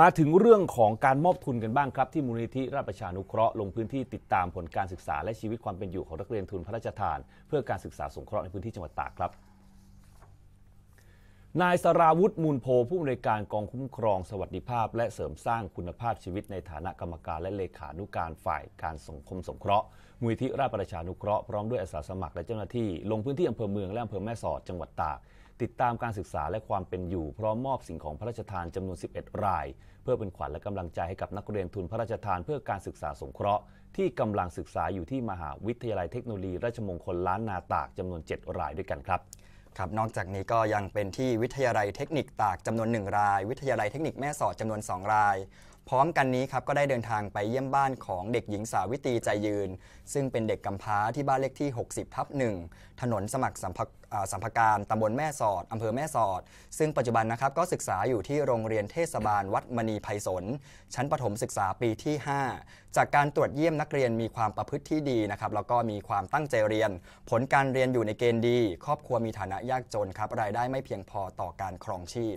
มาถึงเรื่องของการมอบทุนกันบ้างครับที่มูลนิธิราชประชานุเคราะห์ ลงพื้นที่ติดตามผลการศึกษาและชีวิตความเป็นอยู่ของนักเรียนทุนพระราชทาน เพื่อการศึกษาสงเคราะห์ในพื้นที่จังหวัดตากครับ นายสราวุฒิมูลโพ ผู้อำนวยการกองคุ้มครองสวัสดิภาพ และเสริมสร้างคุณภาพชีวิตในฐานะกรรมการและเลขานุการฝ่ายการสังคมสงเคราะห์มูลนิธิราชประชานุเคราะห์พร้อมด้วยอาสาสมัครและเจ้าหน้าที่ลงพื้นที่อำเภอเมืองและอำเภอแม่สอดจังหวัดตากติดตามการศึกษาและความเป็นอยู่พร้อมมอบสิ่งของพระราชทานจำนวน 11 ราย เพื่อเป็นขวัญและกำลังใจให้กับนักเรียนทุนพระราชทานเพื่อการศึกษาสงเคราะห์ที่กำลังศึกษาอยู่ที่มหาวิทยาลัยเทคโนโลยีราชมงคลล้านนาตากจำนวน 7 รายด้วยกันครับครับ นอกจากนี้ก็ยังเป็นที่วิทยาลัยเทคนิคตากจำนวน 1 ราย วิทยาลัยเทคนิคแม่สอดจำนวน 2 รายพร้อมกันนี้ครับก็ได้เดินทางไปเยี่ยมบ้านของเด็กหญิงสาวิตีใจยืน ซึ่งเป็นเด็กกำพร้าที่บ้านเลขที่ 60 ทับหนึ่งถนนสมัครสัมภสัมภการตำบลแม่สอด อำเภอแม่สอด ซึ่งปัจจุบันนะครับก็ศึกษาอยู่ที่โรงเรียนเทศบาลวัดมณีไพศนชั้นประถมศึกษาปีที่ 5 จากการตรวจเยี่ยมนักเรียนมีความประพฤติที่ดีนะครับแล้วก็มีความตั้งใจเรียน ผลการเรียนอยู่ในเกณฑ์ดีครอบครัวมีฐานะยากจนครับรายได้ไม่เพียงพอต่อการครองชีพ